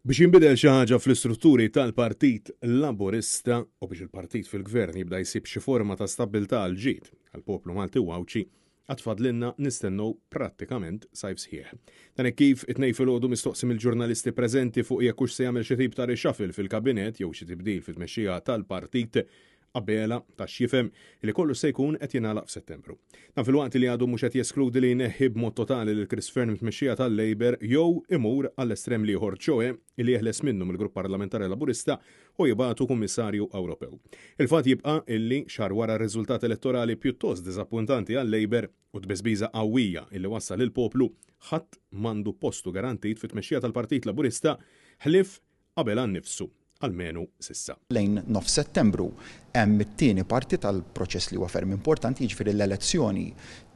Biex jinbidel xi ħaġa fl-istrutturi tal-Partit Laburista u biex il-partit fil-gvern jibda jsib xi forma ta' stabilità għal ġid għal poplu Malti Wawċi, għatfadlinna nistennu prattikament sajf sħieħ. Dan kif it-nej fil-ħodu mistoqsim il-ġurnalisti preżenti fuq jekk se jagħmel xi tip ta' rixafil fil-kabinet jew xi tibdil fit-mexxija tal-partit qabela ta' xifem li kollu se jkun qed jingħalaq f'Settembru. Dan fil-waqt li għadu mhux qed jeskludi li neħib mod totali lil Chris Fern mit-mexxija tal-Labor jew imur għall-estrem li ċoe li jeħles minnu mill-grupp parlamentari Laburista u jibatu kummissarju Ewropew. Il-fatt jibqa' illi xar wara r-riżultat elettorali pjuttost diżappuntanti għall-Labor u tbesbiża qawwija illi wassal lil poplu ħadd mandu postu garantit fit mexxija tal-Partit Laburista ħlif qabel għan nifsu għalmenu sissa. Lejn 9 settembru hemm it-tieni parti tal-proċess li huwa ferm importanti jiġifieri l-elezzjoni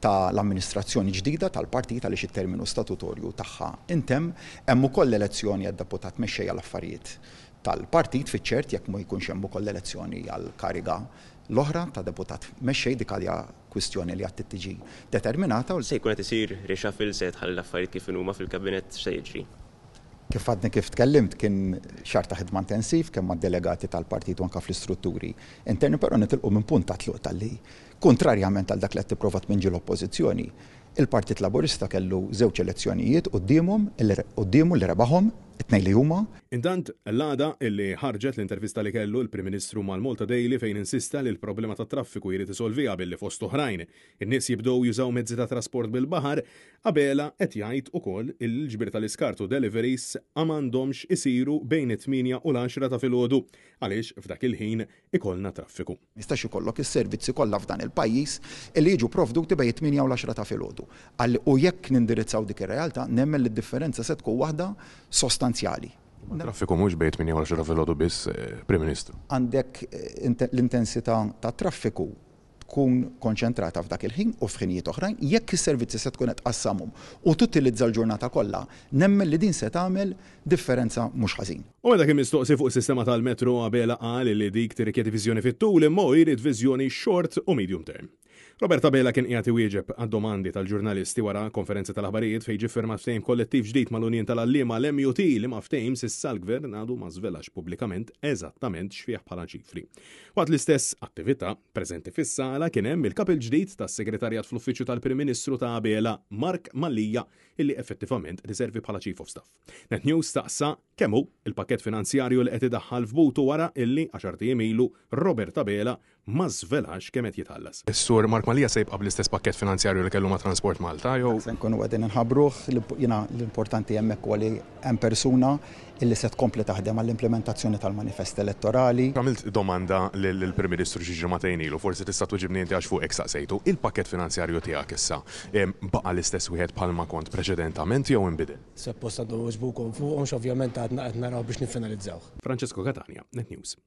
tal-amministrazzjoni ġdida tal-partit għaliex it-terminu statutorju tagħha intemm hemm ukoll elezzjoni għad-deputat mexxej għall-affarijiet tal-partit fiċ-ċert jekk ma jkunx hemm ukoll elezzjoni għall-kariga l-oħra ta' deputat mexxej dik għalja kwistjoni li għad tiġi determinata. Se jkun qed isir reshuffle sejt tħalli l-affarijiet kif huma fil-kabinet se jiġri kif għadni kif tkellimt kien xar ta' ħidma intensiv kemm ma' delegati tal-partit anka fl-istrutturi. Interni però nitilqu minn punt ta' tluq tal-li. Kontrarjament għal dak li qed provat minn l-oppożizzjoni, il-Partit Laburista kellu żewġ elezzjonijiet d-dimum li rebaħom it-tnejn li huma, Intant, l-għada illi ħarġet l-intervista li kellu l-Prim Ministru mal-Malta Dejli fejn insista li l-problema ta' traffiku jrid isolvija billi fost oħrajn. In-nies jibdew jużaw mezzi ta' trasport bil-baħar, għabela qed jgħid ukoll il-ġbir tal-iskartu deliveries għamandomx isiru bejn it-8 u l-10 ta' filgħodu għaliex f'dak il-ħin ikollna traffiku. Jistax ikollok is-servizzi kollha f'dan il-pajjiż li jiġu provduti bejn 8 u l-10 ta' filgħodu. U jekk nindirizzaw dik ir-realtà, nemmen li differenza se tkun waħda sostanzjali. Traffiku mhux bejt minn għal xi fil biss eh, Prim Ministru. Għandek eh, l-intensità ta' traffiku tkun konċentrata f'dak il-ħin u f'ħinijiet oħrajn, jekk is-servizzi se tkun qed qassamhom u tutilizza l-ġurnata kollha, nemmen li din se tagħmel differenza mhux ħażin. U meta kien mistoqsi fuq is-sistema tal-metro għabela qal li dik tirrikjedi viżjoni fit-tul imma jrid viżjoni short u medium term. Roberta Bela kien qiegħed iwieġeb għad-domandi tal-ġurnalisti wara konferenza tal-aħbarijiet fejn ġifferma ftehim kollettiv ġdid mal-Unjien tal-Allima l-MUT li ma ftehim sissa l-gvern għadu ma żvelax pubblikament eżattament x'fih bħala ċifri. Waqt l-istess attività preżenti fis-sala, sena kien hemm il-kap il-ġdid tas-Segretarjat fl-Uffiċċju tal-Prim Ministru ta' Abela Mark Mallija illi effettivament riservi bħala Chief of Staff. Net News taqsa kemmu il-pakket finanzjarju li qed idaħħal f'butu wara illi għaxartijiem ilu Roberta Bela ma żvelax kemm qed jitħallas. Is-sur Mark Malija se jibqa' l istess pakket finanzjarju li kellu ma' Transport Malta jew. Se nkunu qegħdin inħabruh jiena l-importanti hemmhekk huwa li hemm persuna illi se tkompli taħdem għall-implementazzjoni tal-manifest elettorali. Għamilt domanda lill-Prim Ministru xi ġimagħtejn ilu, forsi tista' tuġibni inti għax fuq saqsejtu. Il-pakket finanzjarju tiegħek issa baqa' l-istess wieħed bħalma kont preċedentament jew inbidel. Se posta doġbukom fuqhom ovvjament għadna għadna raw biex nifinalizzaw. Francesco Catania, Net News.